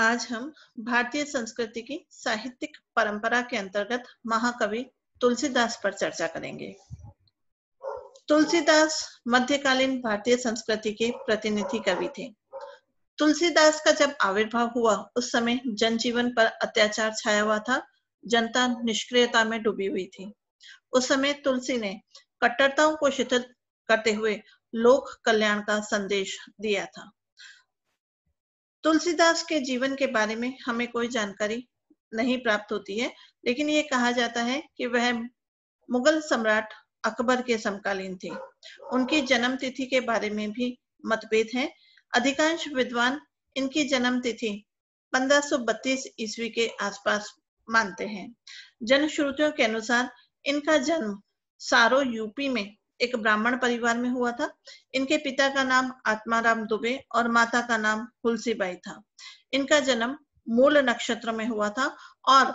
आज हम भारतीय संस्कृति की साहित्यिक परंपरा के अंतर्गत महाकवि तुलसीदास पर चर्चा करेंगे तुलसीदास मध्यकालीन भारतीय संस्कृति के प्रतिनिधि कवि थे तुलसीदास का जब आविर्भाव हुआ उस समय जनजीवन पर अत्याचार छाया हुआ था जनता निष्क्रियता में डूबी हुई थी उस समय तुलसी ने कट्टरताओं को शिथिल करते हुए लोक कल्याण का संदेश दिया था तुलसीदास के जीवन के बारे में हमें कोई जानकारी नहीं प्राप्त होती है लेकिन ये कहा जाता है कि वह मुगल सम्राट अकबर के समकालीन थे उनकी जन्म तिथि के बारे में भी मतभेद है अधिकांश विद्वान इनकी जन्म तिथि 1532 ईस्वी के आसपास मानते हैं जनश्रुतियों के अनुसार इनका जन्म सारो यूपी में एक ब्राह्मण परिवार में हुआ था इनके पिता का नाम आत्माराम दुबे और माता का नाम तुलसीबाई था इनका जन्म मूल नक्षत्र में हुआ था और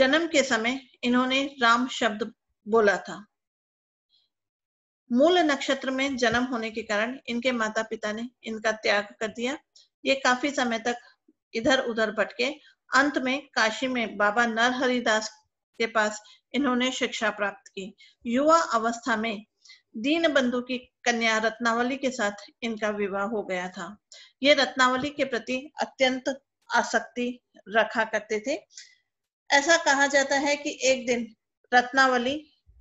जन्म के समय इन्होंने राम शब्द बोला था मूल नक्षत्र में जन्म होने के कारण इनके माता पिता ने इनका त्याग कर दिया ये काफी समय तक इधर उधर भटके अंत में काशी में बाबा नरहरिदास के पास इन्होंने शिक्षा प्राप्त की युवा अवस्था में दीन बंधु की कन्या रत्नावली के साथ इनका विवाह हो गया था ये रत्नावली के प्रति अत्यंत आसक्ति रखा करते थे ऐसा कहा जाता है कि एक दिन रत्नावली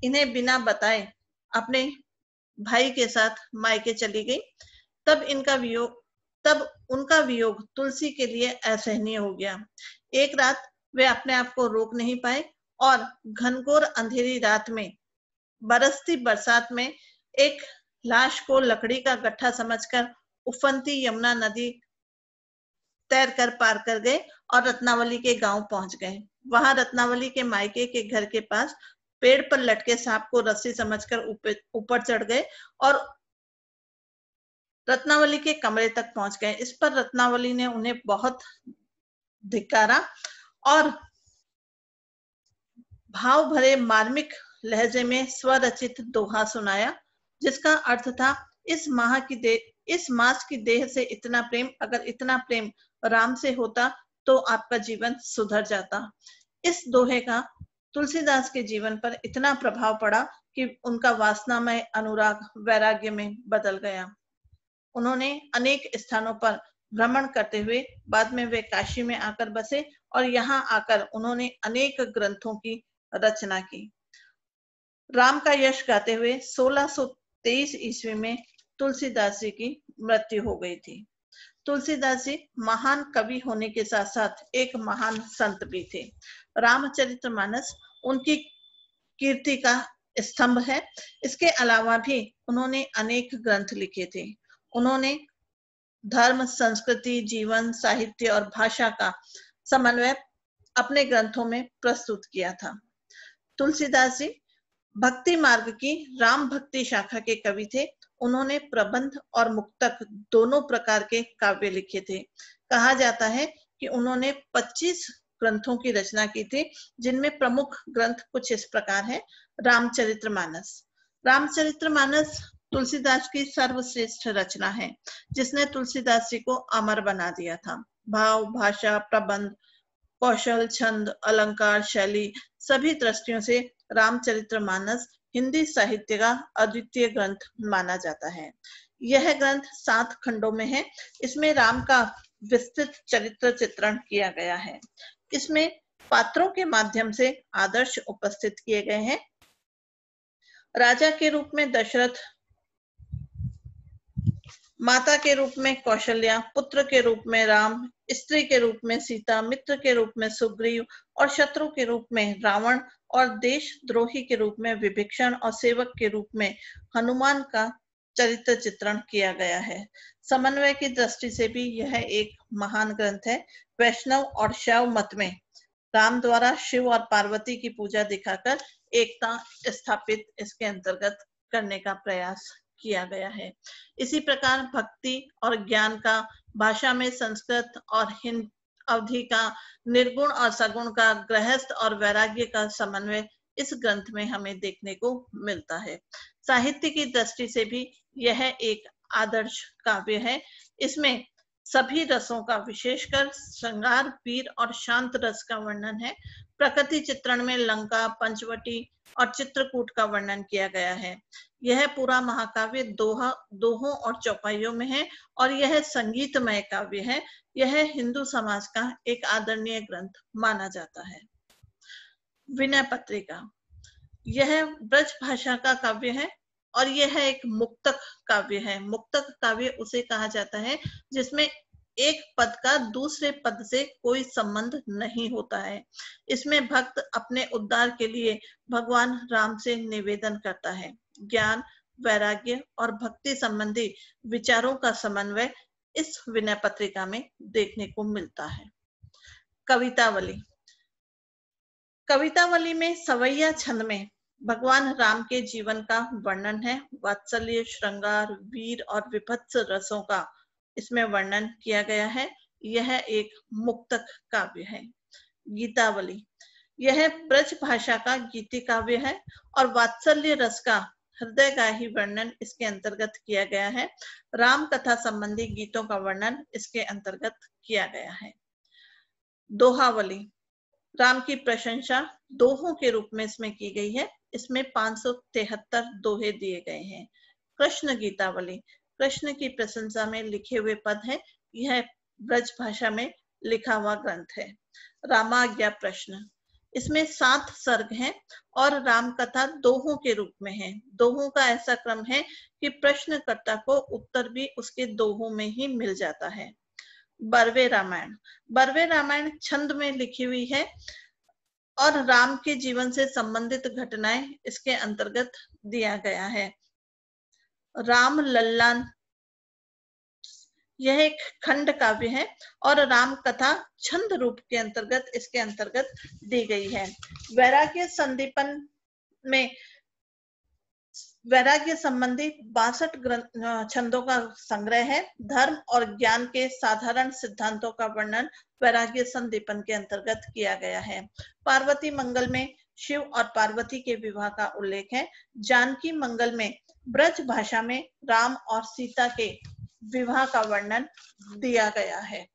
इन्हें बिना बताए अपने भाई के साथ मायके चली गई तब इनका वियोग तब उनका वियोग तुलसी के लिए असहनीय हो गया एक रात वे अपने आप को रोक नहीं पाए और घनघोर अंधेरी रात में बरसती बरसात में एक लाश को लकड़ी का गठा समझकर उफनती यमुना नदी तैर कर पार कर गए और रत्नावली के गांव पहुंच गए वहां रत्नावली के मायके के घर के पास पेड़ पर लटके सांप को रस्सी समझकर ऊपर चढ़ गए और रत्नावली के कमरे तक पहुंच गए इस पर रत्नावली ने उन्हें बहुत धिकारा और भाव भरे मार्मिक लहजे में स्वरचित दोहा सुनाया जिसका अर्थ था इस माह की दे इस मास की देह से इतना प्रेम अगर इतना प्रेम राम से होता तो आपका जीवन सुधर जाता इस दोहे का तुलसीदास के जीवन पर इतना प्रभाव पड़ा कि उनका वासनामय अनुराग वैराग्य में बदल गया उन्होंने अनेक स्थानों पर भ्रमण करते हुए बाद में वे काशी में आकर बसे और यहाँ आकर उन्होंने अनेक ग्रंथों की रचना की राम का यश गाते हुए 1623 ईस्वी में तुलसीदास जी की मृत्यु हो गई थी तुलसीदास जी महान कवि होने के साथ साथ एक महान संत भी थे रामचरितमानस उनकी कीर्ति का स्तंभ है इसके अलावा भी उन्होंने अनेक ग्रंथ लिखे थे उन्होंने धर्म संस्कृति जीवन साहित्य और भाषा का समन्वय अपने ग्रंथों में प्रस्तुत किया था तुलसीदास जी भक्ति मार्ग की राम भक्ति शाखा के कवि थे उन्होंने प्रबंध और मुक्तक दोनों प्रकार के काव्य लिखे थे कहा जाता है कि उन्होंने 25 ग्रंथों की रचना की थी जिनमें प्रमुख ग्रंथ कुछ इस प्रकार है रामचरितमानस रामचरितमानस तुलसीदास की सर्वश्रेष्ठ रचना है जिसने तुलसीदास जी को अमर बना दिया था भाव भाषा प्रबंध कौशल छंद अलंकार शैली सभी दृष्टियों से रामचरितमानस हिंदी साहित्य का अद्वितीय ग्रंथ माना जाता है यह ग्रंथ सात खंडों में है इसमें राम का विस्तृत चरित्र चित्रण किया गया है इसमें पात्रों के माध्यम से आदर्श उपस्थित किए गए हैं राजा के रूप में दशरथ माता के रूप में कौशल्या पुत्र के रूप में राम स्त्री के रूप में सीता मित्र के रूप में सुग्रीव और शत्रु के रूप में रावण और देश द्रोही के रूप में विभीषण और सेवक के रूप में हनुमान का चरित्र चित्रण किया गया है समन्वय की दृष्टि से भी यह एक महान ग्रंथ है वैष्णव और शैव मत में राम द्वारा शिव और पार्वती की पूजा दिखाकर एकता स्थापित इसके अंतर्गत करने का प्रयास किया गया है इसी प्रकार भक्ति और ज्ञान का भाषा में संस्कृत और हिंद अवधि का निर्गुण और सगुण का गृहस्थ और वैराग्य का समन्वय इस ग्रंथ में हमें देखने को मिलता है साहित्य की दृष्टि से भी यह एक आदर्श काव्य है इसमें सभी रसों का विशेषकर श्रृंगार पीर और शांत रस का वर्णन है प्रकृति चित्रण में लंका पंचवटी और चित्रकूट का वर्णन किया गया है यह पूरा महाकाव्य दोहा दोहों और चौपाइयों में है और यह संगीतमय काव्य है यह हिंदू समाज का एक आदरणीय ग्रंथ माना जाता है विनय पत्रिका यह ब्रज भाषा का काव्य है और यह है एक मुक्तक काव्य है मुक्तक काव्य उसे कहा जाता है जिसमें एक पद का दूसरे पद से कोई संबंध नहीं होता है इसमें भक्त अपने उद्धार के लिए भगवान राम से निवेदन करता है ज्ञान वैराग्य और भक्ति संबंधी विचारों का समन्वय इस विनय पत्रिका में देखने को मिलता है कवितावली कवितावली में सवैया छंद में भगवान राम के जीवन का वर्णन है वात्सल्य श्रृंगार वीर और विभत्स रसों का इसमें वर्णन किया गया है यह एक मुक्तक काव्य है गीतावली यह ब्रज भाषा का गीति काव्य है और वात्सल्य रस का हृदय का ही वर्णन इसके अंतर्गत किया गया है राम कथा संबंधी गीतों का वर्णन इसके अंतर्गत किया गया है दोहावली राम की प्रशंसा दोहों के रूप में इसमें की गई है इसमें पांच सौ तिहत्तर दोहे दिए गए हैं कृष्ण गीतावली कृष्ण की प्रशंसा में लिखे हुए पद हैं यह ब्रज भाषा में लिखा हुआ ग्रंथ है रामाज्ञा प्रश्न इसमें सात सर्ग हैं और राम कथा दोहों के रूप में है दोहों का ऐसा क्रम है कि प्रश्नकर्ता को उत्तर भी उसके दोहों में ही मिल जाता है बरवे रामायण बरवे रामायण छंद में लिखी हुई है और राम के जीवन से संबंधित घटनाएं इसके अंतर्गत दिया गया है राम लल्लान यह एक खंड काव्य है और राम कथा छंद रूप के अंतर्गत इसके अंतर्गत दी गई है वैराग्य संदीपन में वैराग्य संबंधी बासठ छंदों का संग्रह है धर्म और ज्ञान के साधारण सिद्धांतों का वर्णन वैराग्य संदीपन के अंतर्गत किया गया है पार्वती मंगल में शिव और पार्वती के विवाह का उल्लेख है जानकी मंगल में ब्रज भाषा में राम और सीता के विवाह का वर्णन दिया गया है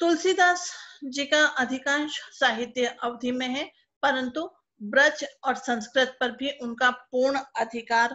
तुलसीदास जी का अधिकांश साहित्य अवधि में है परंतु ब्रज और संस्कृत पर भी उनका पूर्ण अधिकार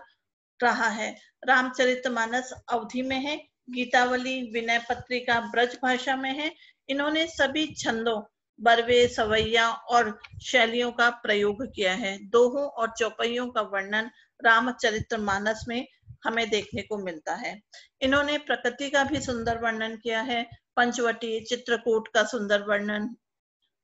रहा है रामचरितमानस अवधि में है गीतावली विनय पत्रिका ब्रज भाषा में है इन्होंने सभी छंदों बरवे सवैया और शैलियों का प्रयोग किया है दोहों और चौपाइयों का वर्णन रामचरितमानस में हमें देखने को मिलता है इन्होंने प्रकृति का भी सुंदर वर्णन किया है पंचवटी चित्रकूट का सुंदर वर्णन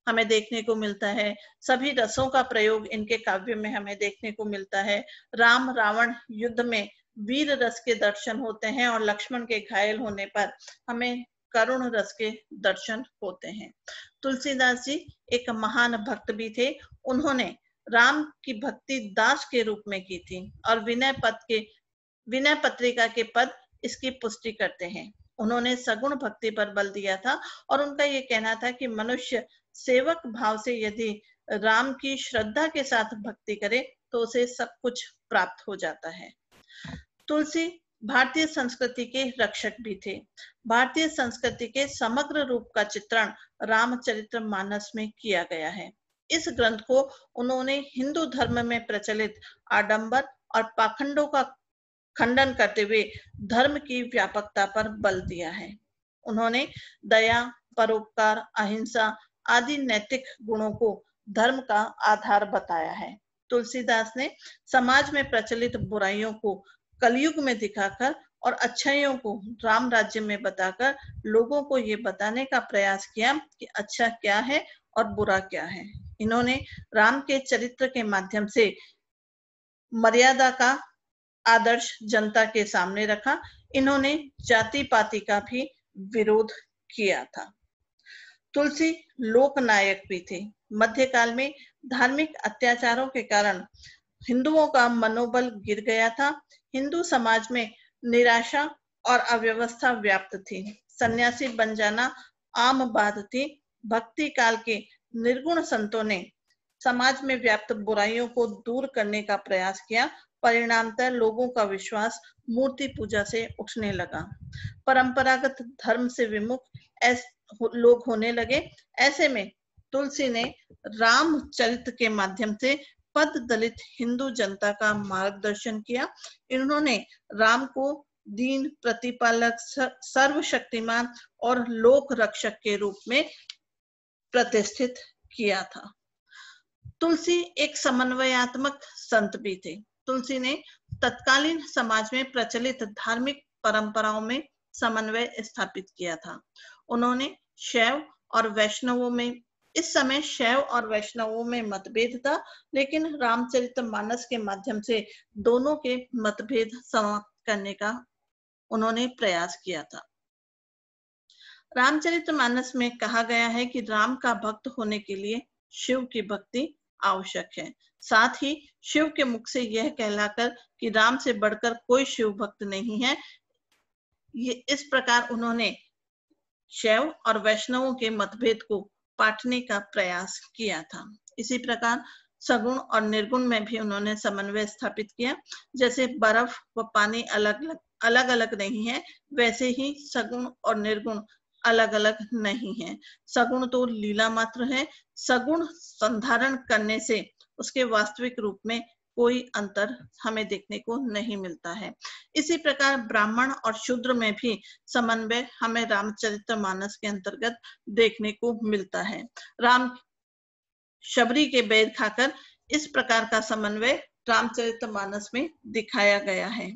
हमें देखने को मिलता है सभी रसों का प्रयोग इनके काव्य में हमें देखने को मिलता है राम रावण युद्ध में वीर रस के दर्शन होते हैं और लक्ष्मण के घायल होने पर हमें करुण रस के दर्शन होते हैं तुलसीदास जी एक महान भक्त भी थे उन्होंने राम की भक्ति दास के रूप में की थी और विनय पद के विनय पत्रिका के पद इसकी पुष्टि करते हैं उन्होंने सगुण भक्ति पर बल दिया था और उनका ये कहना था कि मनुष्य सेवक भाव से यदि राम की श्रद्धा के साथ भक्ति करे तो उसे सब कुछ प्राप्त हो जाता है तुलसी भारतीय संस्कृति के रक्षक भी थे भारतीय संस्कृति के समग्र रूप का चित्रण रामचरित्र मानस में किया गया है इस ग्रंथ को उन्होंने हिंदू धर्म में प्रचलित आडंबर और पाखंडों का खंडन करते हुए धर्म की व्यापकता पर बल दिया है उन्होंने दया परोपकार अहिंसा आदि नैतिक गुणों को धर्म का आधार बताया है तुलसीदास ने समाज में प्रचलित बुराइयों को कलयुग में दिखाकर और अच्छाइयों को राम राज्य में बताकर लोगों को ये बताने का प्रयास किया कि अच्छा क्या है और बुरा क्या है इन्होंने राम के चरित्र के माध्यम से मर्यादा का आदर्श जनता के सामने रखा इन्होंने जाति पाति का भी विरोध किया था तुलसी लोकनायक भी थे मध्यकाल में धार्मिक अत्याचारों के कारण हिंदुओं का मनोबल गिर गया था हिंदू समाज में निराशा और अव्यवस्था व्याप्त थी सन्यासी बन जाना आम बात थी भक्ति काल के निर्गुण संतों ने समाज में व्याप्त बुराइयों को दूर करने का प्रयास किया परिणामतः लोगों का विश्वास मूर्ति पूजा से उठने लगा परंपरागत धर्म से विमुख लोग होने लगे ऐसे में तुलसी ने रामचरित के माध्यम से पद दलित हिंदू जनता का मार्गदर्शन किया इन्होंने राम को दीन प्रतिपालक सर्वशक्तिमान और लोक रक्षक के रूप में प्रतिष्ठित किया था तुलसी एक समन्वयात्मक संत भी थे तुलसी ने तत्कालीन समाज में प्रचलित धार्मिक परंपराओं में समन्वय स्थापित किया था उन्होंने शैव और वैष्णवों में इस समय शैव और वैष्णवों में मतभेद था लेकिन रामचरित मानस के माध्यम से दोनों के मतभेद समाप्त करने का उन्होंने प्रयास किया था रामचरित मानस में कहा गया है कि राम का भक्त होने के लिए शिव की भक्ति आवश्यक है साथ ही शिव के मुख से यह कहलाकर कि राम से बढ़कर कोई शिव भक्त नहीं है ये इस प्रकार उन्होंने शैव और वैष्णवों के मतभेद को पाटने का प्रयास किया था इसी प्रकार सगुण और निर्गुण में भी उन्होंने समन्वय स्थापित किया जैसे बर्फ व पानी अलग अलग अलग अलग नहीं है वैसे ही सगुण और निर्गुण अलग अलग नहीं है सगुण तो लीला मात्र है सगुण संधारण करने से उसके वास्तविक रूप में कोई अंतर हमें देखने को नहीं मिलता है इसी प्रकार ब्राह्मण और शूद्र में भी समन्वय हमें रामचरित्र मानस के अंतर्गत देखने को मिलता है राम शबरी के बैर खाकर इस प्रकार का समन्वय रामचरित मानस में दिखाया गया है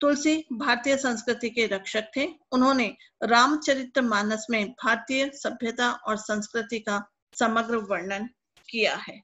तुलसी भारतीय संस्कृति के रक्षक थे उन्होंने रामचरित मानस में भारतीय सभ्यता और संस्कृति का समग्र वर्णन किया है